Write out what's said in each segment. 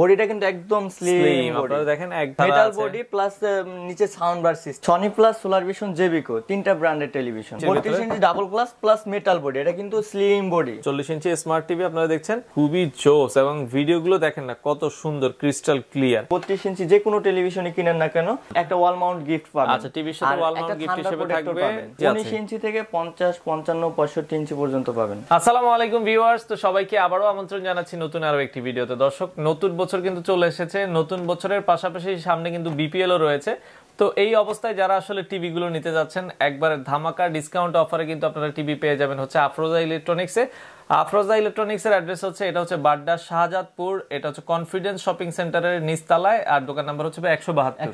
বডিটা কিন্তু একদম স্লিম আপনারা দেখেন এক মেটাল বডি প্লাস নিচে sound bar system Sony plus solar vision জেবিকো তিনটা ব্র্যান্ডের টেলিভিশন 32 ইঞ্চি double glass plus metal body এটা কিন্তু স্লিম বডি 40 ইঞ্চি স্মার্ট টিভি আপনারা দেখছেন খুবই জোস এবং ভিডিও গুলো দেখেন না কত সুন্দর ক্রিস্টাল ক্লিয়ার 32 ইঞ্চি যে কোনো টেলিভিশনই কিনেন না কেন একটা ওয়াল মাউন্ট গিফট পাবেন আচ্ছা টিভির সাথে ওয়াল মাউন্ট গিফট হিসেবে থাকবে 19 ইঞ্চি থেকে 50 55 65 ইঞ্চি পর্যন্ত পাবেন আসসালামু আলাইকুম ভিউয়ার্স তো সবাইকে আবারো আমন্ত্রণ জানাচ্ছি নতুন আরো একটি ভিডিওতে দর্শক নতুন বছর কিন্তু চলে এসেছে নতুন বছরের পাশাপাশি সামনে কিন্তু বিপিএলও রয়েছে তো এই অবস্থায় যারা আসলে টিভিগুলো নিতে যাচ্ছেন একবার ধামাকা ডিসকাউন্ট অফারে কিন্তু আপনারা টিভি পেয়ে যাবেন হচ্ছে আফরোজা ইলেকট্রনিক্সে আফরোজা ইলেকট্রনিক্সের অ্যাড্রেস হচ্ছে এটা হচ্ছে বাড্ডা শাহজাদপুর এটা হচ্ছে কনফিডেন্স শপিং সেন্টারের নিচতলায় আর দোকান নাম্বার হচ্ছে একশো বাহাত্তর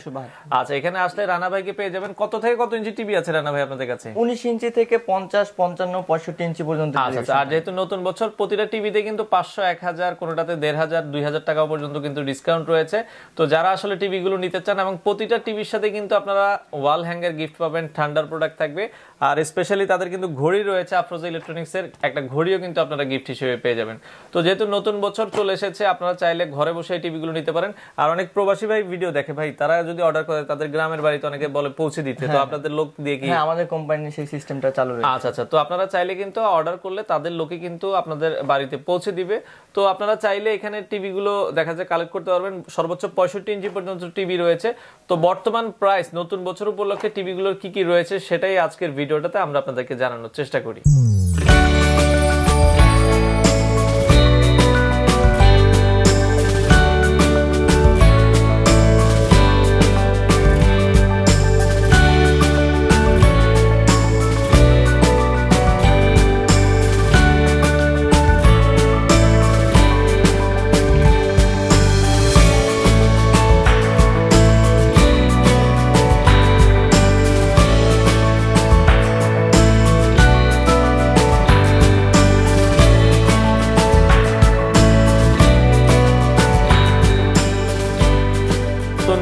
আচ্ছা এখানে আসলে রানা ভাইকে পেয়ে যাবেন কত থেকে কত ইঞ্চি টিভি আছে রানা ভাই আপনাদের কাছে উনিশ ইঞ্চি থেকে পঞ্চাশ পঞ্চান্ন পঁয়ষট্টি ইঞ্চি পর্যন্ত আচ্ছা, আচ্ছা, আর যেহেতু নতুন বছর প্রতিটা টিভিতে কিন্তু পাঁচশো এক হাজার কোনোটাতে দেড় হাজার দুই হাজার টাকা পর্যন্ত কিন্তু ডিসকাউন্ট রয়েছে তো যারা আসলে টিভিগুলো নিতে চান এবং প্রতিটা টিভির সাথে কিন্তু আপনারা ওয়াল হ্যাঙ্গার গিফট পাবেন ঠান্ডার প্রোডাক্ট থাকবে আর স্পেশালি তাদের কিন্তু ঘড়ি রয়েছে আফরোজা ইলেকট্রনিক্সের একটা ঘড়িও কিন্তু আপনারা গিফট হিসেবে পেয়ে যাবেন তো যেহেতু নতুন বছর চলে এসেছে আপনারা চাইলে ঘরে বসে এই টিভিগুলো নিতে পারেন আর অনেক প্রবাসী ভাই ভিডিও দেখে ভাই তারা যদি অর্ডার করে তাদের গ্রামের বাড়িতে অনেকে বলে পৌঁছে দিতে তো হ্যাঁ। আপনাদের লোক দিয়ে কি হ্যাঁ, আমাদের কোম্পানি সেই সিস্টেমটা চালু রয়েছে আচ্ছা আচ্ছা তো আপনারা চাইলে কিন্তু অর্ডার করলে তাদের লোকে কিন্তু আপনাদের বাড়িতে পৌঁছে দিবে তো আপনারা চাইলে এখানে টিভিগুলো দেখা যায় কালেক্ট করতে পারবেন সর্বোচ্চ পঁয়ষট্টি ইঞ্চি পর্যন্ত টিভি রয়েছে তো বর্তমান প্রাইস নতুন বছর উপলক্ষে টিভিগুলোর কি কি রয়েছে সেটাই আজকের ভিডিও ভিডিওটাতে আমরা আপনাদেরকে জানানোর চেষ্টা করি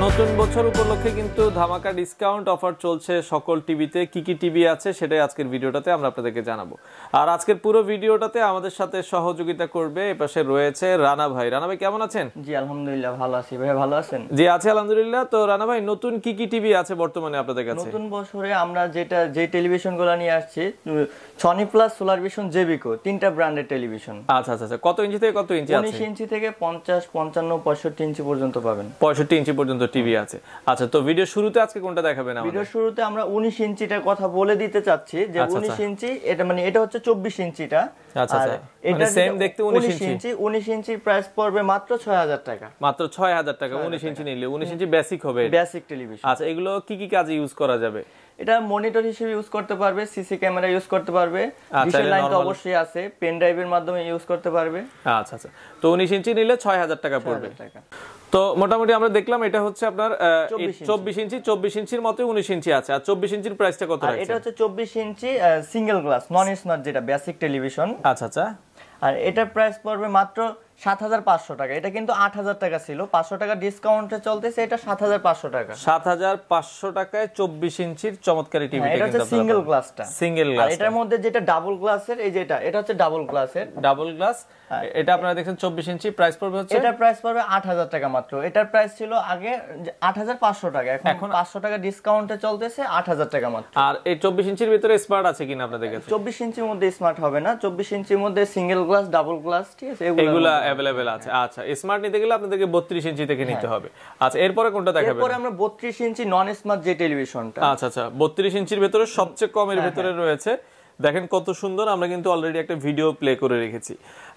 নতুন বছর উপলক্ষে কিন্তু ধামাকা ডিসকাউন্ট অফার চলছে সকল টিভিতে কি কি টিভি আছে সেটাই আজকের ভিডিওটাতে আমরা আপনাদেরকে জানাবো আর আজকের পুরো ভিডিওটাতে আমাদের সাথে সহযোগিতা করবে এপাশে রয়েছে রানা ভাই রানা ভাই কেমন আছেন জি আলহামদুলিল্লাহ ভালো আছি ভাই ভালো আছেন জি আছে আলহামদুলিল্লাহ তো রানা ভাই নতুন কি কি টিভি আছে বর্তমানে আপনাদের কাছে নতুন বছরে আমরা যেটা যে টেলিভিশনগুলো নিয়ে আসছি সনি প্লাস সোলার ভিশন জেবিকো তিনটা ব্র্যান্ডের আচ্ছা, টেলিভিশন আচ্ছা আচ্ছা কত ইঞ্চি থেকে কত ইঞ্চি আছে 19 ইঞ্চি থেকে 50 55 65 ইঞ্চি পর্যন্ত পাবেন 65 ইঞ্চি পর্যন্ত সুন্দর টিভি আছে আচ্ছা তো ভিডিও শুরুতে আজকে কোনটা দেখাবেন ভিডিও শুরুতে আমরা 19 ইঞ্চিটার কথা বলে দিতে চাচ্ছি যে 19 আচ্ছা, আচ্ছা। ইঞ্চি এটা মানে এটা হচ্ছে 24 ইঞ্চিটা আচ্ছা আচ্ছা মানে এটা সেম দেখতে 19 ইঞ্চি 19 ইঞ্চির প্রাইস পড়বে মাত্র 6000 টাকা মাত্র 6000 টাকা 19 ইঞ্চি নিলে 19 ইঞ্চি বেসিক হবে বেসিক টেলিভিশন আচ্ছা এগুলো কি কি কাজে ইউজ করা যাবে এটা মনিটর হিসেবে ইউজ করতে পারবে সিসি ক্যামেরা ইউজ করতে পারবে ডিসপ্লে আচ্ছা, লাইন তো অবশ্যই আছে পেন ড্রাইভের মাধ্যমে ইউজ করতে পারবে আচ্ছা আচ্ছা তো 19 ইঞ্চি নিলে 6000 টাকা পড়বে তো মোটামুটি আমরা দেখলাম এটা হচ্ছে আপনার চব্বিশ ইঞ্চি চব্বিশ ইঞ্চির মতো উনিশ ইঞ্চি আছে আর চব্বিশ ইঞ্চির প্রাইসটা কত এটা হচ্ছে চব্বিশ ইঞ্চি সিঙ্গেল গ্লাস নন স্মার্ট যেটা বেসিক টেলিভিশন আচ্ছা আচ্ছা আর এটার প্রাইস পড়বে মাত্র সাত হাজার পাঁচশো টাকা এটা কিন্তু আট হাজার টাকা ছিল পাঁচশো টাকা ডিসকাউন্টে চলতেছে এটা সাত হাজার পাঁচশো টাকা সাত হাজার পাঁচশো টাকায় চব্বিশ ইঞ্চির চমৎকারী হ্যাঁ, টিভি এটা হচ্ছে সিঙ্গেল গ্লাসটা সিঙ্গেল গ্লাস এটার মধ্যে যেটা ডাবল গ্লাসের এই যেটা এটা হচ্ছে ডাবল গ্লাসের ডাবল গ্লাস এটা আপনারা দেখছেন চব্বিশ ইঞ্চি প্রাইস পড়বে হচ্ছে এটার প্রাইস পড়বে আট হাজার টাকা মাত্র এটার প্রাইস ছিল আগে আট হাজার পাঁচশো টাকা এখন পাঁচশো টাকা ডিসকাউন্টে চলতেছে আট হাজার টাকা মাত্র আর এই চব্বিশ ইঞ্চির ভিতরে স্মার্ট আছে কিনা আপনাদের কাছে চব্বিশ ইঞ্চির মধ্যে স্মার্ট হবে না চব্বিশ ইঞ্চির মধ্যে সিঙ্গেল গ্লাস ডাবল গ্লাস ঠিক আছে এগুলো অ্যাভেলেবেল আছে আচ্ছা স্মার্ট নিতে গেলে আপনাদেরকে 32 ইঞ্চি থেকে হ্যাঁ। নিতে হবে আচ্ছা এরপরে কোনটা দেখাবেন এরপরে আমরা 32 ইঞ্চি নন স্মার্ট যে টেলিভিশনটা আচ্ছা আচ্ছা 32 ইঞ্চির ভিতরে সবচেয়ে কমের হ্যাঁ, ভিতরে হ্যাঁ। রয়েছে দেখেন কত সুন্দর আমরা কিন্তু অলরেডি একটা ভিডিও প্লে করে রেখেছি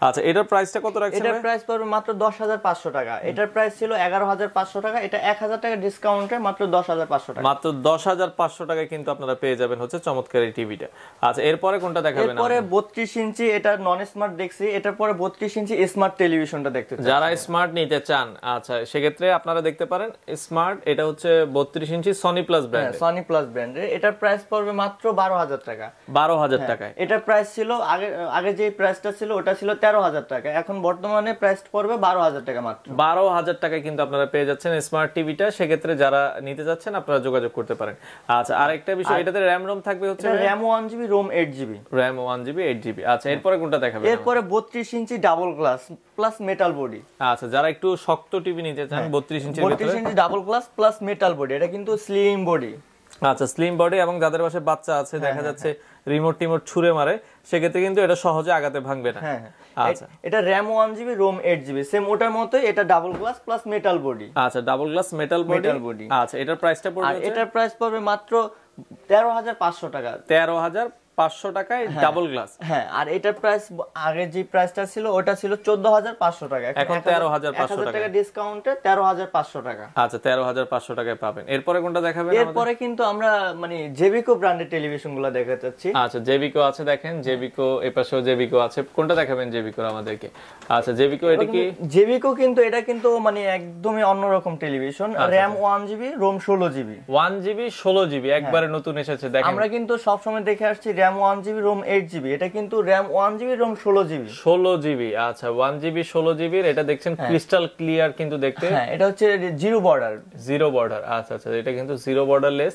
আচ্ছা এটার প্রাইসটা কত রাখছেন এটার প্রাইস পড়বে মাত্র 10500 টাকা এটার প্রাইস ছিল 11500 টাকা এটা 1000 টাকা ডিসকাউন্টে মাত্র 10500 টাকা মাত্র 10500 টাকা কিন্তু আপনারা পেয়ে যাবেন হচ্ছে চমৎকার এই টিভিটা আচ্ছা এরপরে কোনটা দেখাবেন এরপরে 32 ইঞ্চি এটা নন স্মার্ট দেখছি এটার পরে 32 ইঞ্চি স্মার্ট টেলিভিশনটা দেখতে চান যারা স্মার্ট নিতে চান আচ্ছা সেক্ষেত্রে আপনারা দেখতে পারেন স্মার্ট এটা হচ্ছে 32 ইঞ্চি Sony plus brand Sony plus ব্র্যান্ডের এটার প্রাইস পড়বে মাত্র 12000 টাকা 12000 হাজার হ্যাঁ। টাকায় এটা প্রাইস ছিল আগে আগে যে প্রাইসটা ছিল ওটা ছিল তেরো হাজার টাকা এখন বর্তমানে প্রাইস পড়বে বারো হাজার টাকা মাত্র বারো হাজার টাকায় কিন্তু আপনারা পেয়ে যাচ্ছেন স্মার্ট টিভিটা সেক্ষেত্রে যারা নিতে যাচ্ছেন আপনারা যোগাযোগ করতে পারেন আচ্ছা একটা হ্যাঁ। বিষয় এটাতে র্যাম রোম থাকবে হচ্ছে RAM one GB ROM eight GB RAM one GB eight GB আচ্ছা হ্যাঁ। এরপরে কোনটা দেখাবে এরপরে বত্রিশ ইঞ্চি double glass plus metal body আচ্ছা যারা একটু শক্ত টিভি নিতে চান বত্রিশ ইঞ্চি বত্রিশ ইঞ্চি double glass plus metal body এটা কিন্তু স্লিম বডি আচ্ছা স্লিম বডি এবং যাদের বাসায় বাচ্চা আছে হ্যাঁ, দেখা হ্যাঁ, যাচ্ছে রিমোট হ্যাঁ। টিমোট ছুঁড়ে মারে সেক্ষেত্রে কিন্তু এটা সহজে আগাতে ভাঙবে না আচ্ছা এটা RAM one GB ROM eight GB same ওটার মতোই এটা double glass plus metal body আচ্ছা ডাবল গ্লাস মেটাল বডি আচ্ছা এটার প্রাইসটা পড়বে এটার প্রাইস পড়বে মাত্র তেরো হাজার পাঁচশো টাকা তেরো হাজার পাঁচশো টাকায় ডাবল হ্যাঁ। গ্লাস হ্যাঁ আর এটার প্রাইস আগে যে প্রাইসটা ছিল ওটা ছিল চোদ্দ হাজার পাঁচশো টাকা এখন তেরো হাজার পাঁচশো টাকা ডিসকাউন্টে তেরো হাজার পাঁচশো টাকা আচ্ছা তেরো হাজার পাঁচশো টাকায় পাবেন এরপরে কোনটা দেখাবেন এরপরে কিন্তু আমরা মানে জেবিকো ব্র্যান্ডের টেলিভিশন গুলো দেখা যাচ্ছি আচ্ছা জেবিকো আছে দেখেন জেবিকো এপাশেও জেবিকো আছে কোনটা দেখাবেন জেবিকো আমাদেরকে আচ্ছা জেবিকো এটা কি জেবিকো কিন্তু এটা কিন্তু মানে একদমই অন্যরকম television RAM one GB ROM ষোলো জিবি ওয়ান জিবি ষোলো জিবি একবারে নতুন এসেছে দেখেন আমরা কিন্তু সবসময় দেখে আসছি RAM RAM one GB ROM eight GB এটা কিন্তু র্যাম ওয়ান জিবি রোম ষোলো জিবি ষোলো জিবি আচ্ছা ওয়ান জিবি ষোলো জিবির এটা দেখছেন হ্যাঁ। ক্রিস্টাল ক্লিয়ার কিন্তু দেখতে হ্যাঁ এটা হচ্ছে জিরো বর্ডার জিরো বর্ডার আচ্ছা আচ্ছা এটা কিন্তু জিরো বর্ডার লেস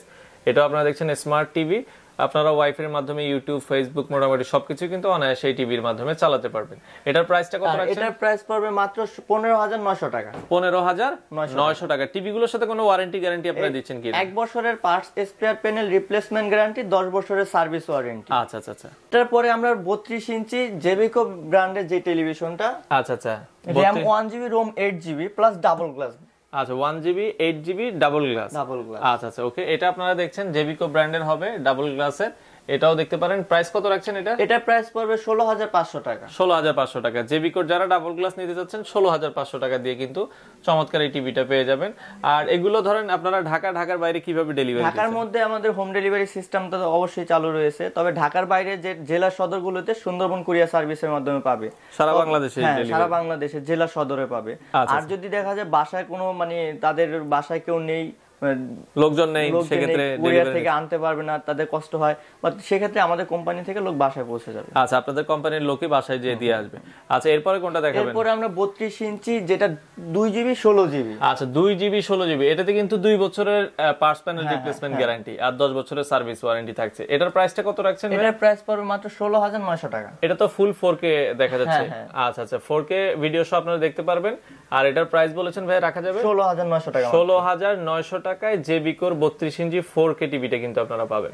এটা আপনারা দেখছেন স্মার্ট টিভি আপনারা এর মাধ্যমে ইউটিউব ফেসবুক মোটামুটি সবকিছু কিন্তু অনায়াসে এই টিভির মাধ্যমে চালাতে পারবেন এটার প্রাইসটা কত আছে এটার প্রাইস পড়বে মাত্র 15900 টাকা 15900 টাকা গুলোর সাথে কোনো ওয়ারেন্টি গ্যারান্টি আপনারা দিচ্ছেন কি এক বছরের parts spare panel replacement guarantee 10 বছরের সার্ভিস ওয়ারেন্টি আচ্ছা আচ্ছা আচ্ছা তারপরে আমরা 32 ইঞ্চি জেবিকো ব্র্যান্ডের যে টেলিভিশনটা আচ্ছা আচ্ছা RAM 1 GB ROM 8 GB plus double glass আচ্ছা one GB eight GB double glass double glass আচ্ছা আচ্ছা ওকে এটা আপনারা দেখছেন জেবিকো ব্র্যান্ডের হবে ডাবল গ্লাসের এটাও দেখতে পারেন প্রাইস কত রাখছেন এটা এটা প্রাইস পড়বে ষোলো হাজার পাঁচশো টাকা ষোলো হাজার পাঁচশো টাকা জেবি কোড যারা ডাবল গ্লাস নিতে চাচ্ছেন ষোলো হাজার পাঁচশো টাকা দিয়ে কিন্তু চমৎকার এই টিভিটা পেয়ে যাবেন আর এগুলো ধরেন আপনারা ঢাকা ঢাকার বাইরে কিভাবে ডেলিভারি ঢাকার মধ্যে আমাদের হোম ডেলিভারি সিস্টেমটা তো অবশ্যই চালু রয়েছে তবে ঢাকার বাইরে যে জেলা সদরগুলোতে সুন্দরবন কুরিয়া সার্ভিসের মাধ্যমে পাবে সারা বাংলাদেশে হ্যাঁ, সারা বাংলাদেশে জেলা সদরে পাবে আচ্ছা, আর আচ্ছা। যদি দেখা যায় বাসায় কোনো মানে তাদের বাসায় কেউ নেই মানে লোকজন নেই সেক্ষেত্রে কুরিয়ার থেকে আনতে পারবে না তাদের কষ্ট হয় বা সেক্ষেত্রে আমাদের কোম্পানি থেকে লোক বাসায় পৌঁছে যাবে আচ্ছা আপনাদের কোম্পানির লোকই বাসায় যেয়ে দিয়ে আসবে আচ্ছা এরপরে কোনটা দেখাবেন এরপরে আমরা 32 ইঞ্চি যেটা 2 জিবি 16 জিবি আচ্ছা 2 জিবি 16 জিবি এটাতে কিন্তু 2 বছরের পার্স প্যানেল রিপ্লেসমেন্ট গ্যারান্টি আর 10 বছরের সার্ভিস ওয়ারেন্টি থাকছে এটার প্রাইসটা কত রাখছেন এটার প্রাইস পড়বে মাত্র 16900 টাকা এটা তো ফুল 4K দেখা হ্যাঁ, যাচ্ছে হ্যাঁ। আচ্ছা আচ্ছা 4K ভিডিও সব আপনারা দেখতে পারবেন আর এটার প্রাইস বলেছেন ভাই রাখা যাবে 16900 টাকা 16900 টাকা টাকায় যে জেবিকোর বত্রিশ ইঞ্চি ফোর কে টিভিটা কিন্তু আপনারা পাবেন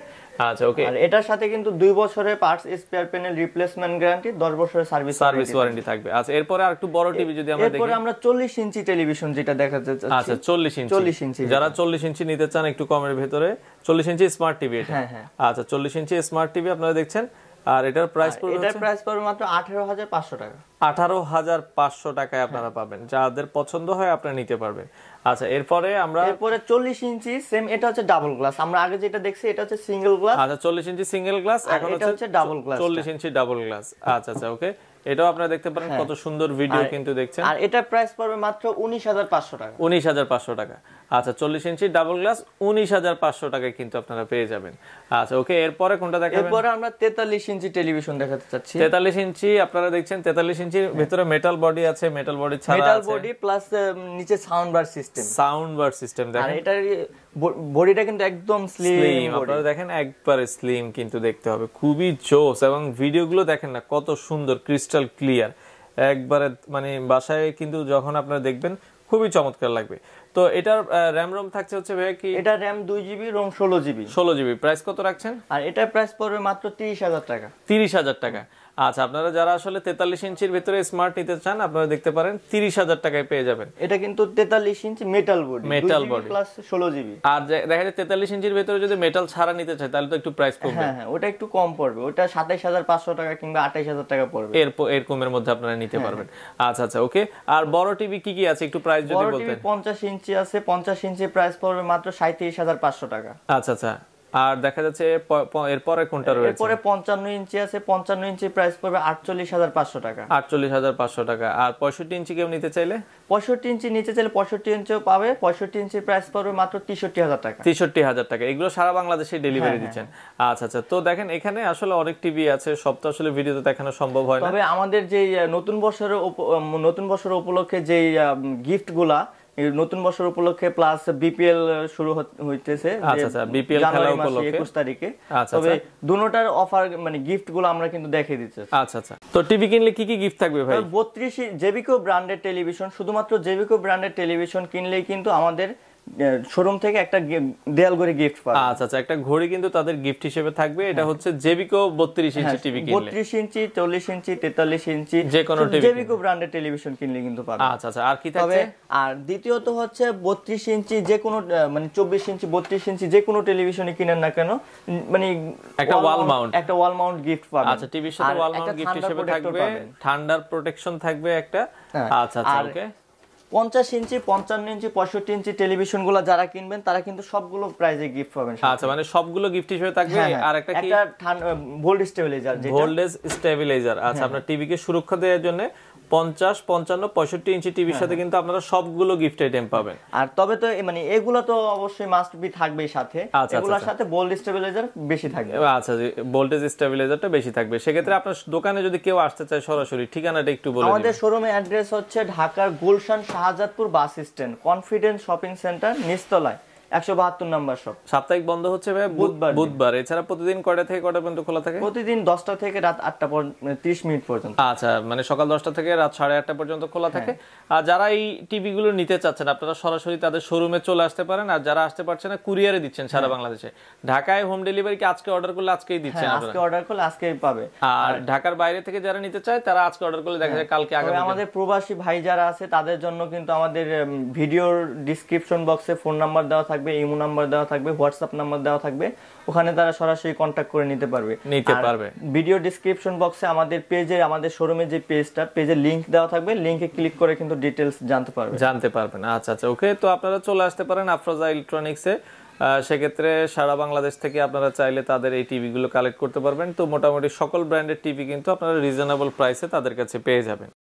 আচ্ছা ওকে আর এটার সাথে কিন্তু দুই বছরের parts spare panel replacement guarantee দশ বছরের সার্ভিস সার্ভিস ওয়ারেন্টি থাকবে আচ্ছা এরপরে আর একটু বড় টিভি যদি আমরা দেখি এরপরে আমরা চল্লিশ ইঞ্চি টেলিভিশন যেটা দেখা যাচ্ছে আচ্ছা চল্লিশ ইঞ্চি চল্লিশ ইঞ্চি যারা চল্লিশ ইঞ্চি নিতে চান একটু কমের ভেতরে চল্লিশ ইঞ্চি স্মার্ট টিভি হ্যাঁ হ্যাঁ আচ্ছা চল্লিশ ইঞ্চি স্মার্ট টিভি আপনারা দেখছেন আর এটার প্রাইস পড়বে এটার প্রাইস পড়বে মাত্র 18500 টাকা 18500 টাকায় আপনারা হ্যাঁ। পাবেন যাদের পছন্দ হয় আপনারা নিতে পারবেন আচ্ছা এরপরে আমরা এরপরে 40 ইঞ্চি সেম এটা হচ্ছে ডাবল গ্লাস আমরা আগে যেটা দেখছি এটা হচ্ছে সিঙ্গেল গ্লাস আচ্ছা 40 ইঞ্চি সিঙ্গেল গ্লাস এখন হচ্ছে ডাবল গ্লাস 40 ইঞ্চি ডাবল গ্লাস আচ্ছা আচ্ছা ওকে এটাও আপনারা দেখতে পারেন হ্যাঁ। কত সুন্দর ভিডিও কিন্তু দেখছেন আর এটা প্রাইস পড়বে মাত্র 19500 টাকা 19500 টাকা আচ্ছা চল্লিশ ইঞ্চি ডাবল গ্লাস উনিশ হাজার পাঁচশো টাকায় কিন্তু আপনারা পেয়ে যাবেন আচ্ছা ওকে এরপরে কোনটা দেখেন এরপরে আমরা তেতাল্লিশ ইঞ্চি টেলিভিশন দেখাতে চাচ্ছি তেতাল্লিশ ইঞ্চি আপনারা দেখছেন তেতাল্লিশ ইঞ্চির হ্যাঁ। ভিতরে মেটাল বডি আছে মেটাল বডি ছাড়া মেটাল বডি প্লাস নিচে sound bar system sound bar system দেখেন এটার বডিটা কিন্তু একদম স্লিম আপনারা দেখেন একবারে স্লিম কিন্তু দেখতে হবে খুবই জোস এবং ভিডিওগুলো দেখেন না কত সুন্দর ক্রিস্টাল ক্লিয়ার একবারে মানে বাসায় কিন্তু যখন আপনারা দেখবেন খুবই চমৎকার লাগবে তো এটার র্যাম রোম থাকছে হচ্ছে ভাই কি এটা র্যাম দুই জিবি রোম ষোলো জিবি ষোলো জিবি প্রাইস কত রাখছেন আর এটার প্রাইস পড়বে মাত্র তিরিশ হাজার টাকা তিরিশ হাজার টাকা আচ্ছা আপনারা যারা আসলে তেতাল্লিশ ইঞ্চির ভিতরে স্মার্ট নিতে চান আপনারা দেখতে পারেন তিরিশ হাজার টাকায় পেয়ে যাবেন এটা কিন্তু তেতাল্লিশ ইঞ্চি metal body metal body plus ষোলো জিবি আর দেখা যায় তেতাল্লিশ ইঞ্চির ভিতরে যদি মেটাল ছাড়া নিতে চায় তাহলে তো একটু প্রাইস হ্যাঁ, কমবে হ্যাঁ ওটা একটু কম পড়বে ওটা সাতাইশ হাজার পাঁচশো টাকা কিংবা আঠাইশ হাজার টাকা পড়বে এর এরকমের মধ্যে আপনারা নিতে হ্যাঁ, পারবেন হ্যাঁ। আচ্ছা আচ্ছা ওকে আর বড় টিভি কি কি আছে একটু প্রাইস যদি বলতেন বড় টিভি পঞ্চাশ ইঞ্চি আছে পঞ্চাশ ইঞ্চি প্রাইস পড়বে মাত্র সাঁত্রিশ হাজার পাঁচশো টাকা আচ্ছা আচ্ছা আর দেখা যাচ্ছে এরপরে কোনটা রয়েছে এরপরে 55 ইঞ্চি আছে 55 ইঞ্চি প্রাইস পড়বে 48500 টাকা 48500 টাকা আর 65 ইঞ্চি কেউ নিতে চাইলে 65 ইঞ্চি নিতে চাইলে 65 ইঞ্চিও পাবে 65 ইঞ্চি প্রাইস পড়বে মাত্র 63000 টাকা 63000 টাকা এগুলো সারা বাংলাদেশে ডেলিভারি হ্যাঁ, হ্যাঁ। দিচ্ছেন আচ্ছা আচ্ছা তো দেখেন এখানে আসলে অনেক টিভি আছে সব তো আসলে ভিডিওতে দেখানো সম্ভব হয় না তবে আমাদের যে নতুন বছরের নতুন বছরের উপলক্ষে যে গিফটগুলা নতুন বছর উপলক্ষে প্লাস বিপিএল শুরু হইতেছে বিপিএল আচ্ছা, আচ্ছা, খেলা উপলক্ষে তারিখে আচ্ছা, তবে দুটোটার অফার মানে গিফট গুলো আমরা কিন্তু দেখিয়ে দিচ্ছি আচ্ছা আচ্ছা তো টিভি কিনলে কি কি গিফট থাকবে ভাই 32 জেবিকো ব্র্যান্ডের টেলিভিশন শুধুমাত্র জেবিকো ব্র্যান্ডের টেলিভিশন কিনলেই কিন্তু আমাদের শোরুম থেকে একটা দেয়াল ঘড়ি গিফট পাবে আচ্ছা আচ্ছা একটা ঘড়ি কিন্তু তাদের গিফট হিসেবে থাকবে এটা হ্যাঁ। হচ্ছে জেবিকো 32 হ্যাঁ, ইঞ্চি টিভি কিনলে 32 ইঞ্চি 40 ইঞ্চি 43 ইঞ্চি যে কোনো টিভি জেবিকো ব্র্যান্ডের টেলিভিশন কিনলে কিন্তু পাবে আচ্ছা আচ্ছা আর কি থাকবে আর দ্বিতীয়ত হচ্ছে 32 ইঞ্চি যে কোনো মানে 24 ইঞ্চি 32 ইঞ্চি যে কোনো টেলিভিশনই কিনেন না কেন মানে একটা ওয়াল মাউন্ট একটা ওয়াল মাউন্ট গিফট পাবে আচ্ছা টিভির সাথে ওয়াল মাউন্ট গিফট হিসেবে থাকবে থান্ডার প্রোটেকশন থাকবে একটা হ্যাঁ, আচ্ছা আচ্ছা ওকে পঞ্চাশ ইঞ্চি পঞ্চান্ন ইঞ্চি পঁয়ষট্টি ইঞ্চি টেলিভিশনগুলো যারা কিনবেন তারা কিন্তু সবগুলো প্রাইজে গিফট পাবেন আচ্ছা মানে সবগুলো গিফট হিসেবে থাকবে হ্যাঁ, হ্যাঁ। আর একটা একটা ভোল্টেজ স্টেবিলাইজার ভোল্টেজ স্টেবিলাইজার আচ্ছা হ্যাঁ। আপনার টিভিকে সুরক্ষা দেওয়ার জন্য পঞ্চাশ পঞ্চান্ন পঁয়ষট্টি ইঞ্চি টিভির হ্যাঁ, সাথে হ্যাঁ। কিন্তু আপনারা সবগুলো গিফট আইটেম পাবেন আর তবে তো মানে এগুলো তো অবশ্যই মাস্ট বি থাকবে সাথে আচ্ছা, আচ্ছা, এগুলোর আচ্ছা। সাথে বোল্ড স্টেবিলাইজার বেশি থাকবে আচ্ছা ভোল্টেজ স্টেবিলাইজারটা বেশি থাকবে সেক্ষেত্রে আপনার দোকানে যদি কেউ আসতে চায় সরাসরি ঠিকানাটা একটু বলুন আমাদের শোরুমের অ্যাড্রেস হচ্ছে ঢাকার Gulshan Shahjadpur bus stand confidence shopping centre নিস্তলায় একশো বাহাত্তর নাম্বার শপ সাপ্তাহিক বন্ধ হচ্ছে বুধবার বুধবার এছাড়া প্রতিদিন কয়টা থেকে কয়টা পর্যন্ত খোলা থাকে প্রতিদিন দশটা থেকে রাত আটটা মানে ত্রিশ মিনিট পর্যন্ত আচ্ছা মানে সকাল দশটা থেকে রাত সাড়ে আটটা পর্যন্ত খোলা থাকে হ্যাঁ। আর যারা এই টিভি গুলো নিতে চাচ্ছেন আপনারা সরাসরি তাদের শোরুমে চলে আসতে পারেন আর যারা আসতে পারছেন না কুরিয়ারে দিচ্ছেন সারা হ্যাঁ। বাংলাদেশে ঢাকায় হোম ডেলিভারি কি আজকে অর্ডার করলে আজকেই দিচ্ছেন হ্যাঁ, আজকে অর্ডার করলে আজকেই পাবে আর ঢাকার বাইরে থেকে যারা নিতে চায় তারা আজকে অর্ডার করলে দেখা যায় কালকে আগামী আমাদের প্রবাসী ভাই যারা আছে তাদের জন্য কিন্তু আমাদের ভিডিওর ডিসক্রিপশন বক্সে ফোন নাম্বার দেওয়া থাকে থাকবে ইমো নাম্বার দেওয়া থাকবে হোয়াটসঅ্যাপ নাম্বার দেওয়া থাকবে ওখানে তারা সরাসরি কন্ট্যাক্ট করে নিতে পারবে নিতে পারবে ভিডিও ডিসক্রিপশন বক্সে আমাদের পেজে আমাদের শোরুমে যে পেজটা পেজে লিংক দেওয়া থাকবে লিংকে ক্লিক করে কিন্তু ডিটেলস জানতে পারবে জানতে পারবেন আচ্ছা আচ্ছা ওকে তো আপনারা চলে আসতে পারেন আফরোজা ইলেকট্রনিক্সে সেক্ষেত্রে সারা বাংলাদেশ থেকে আপনারা চাইলে তাদের এই টিভিগুলো কালেক্ট করতে পারবেন তো মোটামুটি সকল ব্র্যান্ডের টিভি কিন্তু আপনারা রিজনেবল প্রাইসে তাদের কাছে পেয়ে যাবেন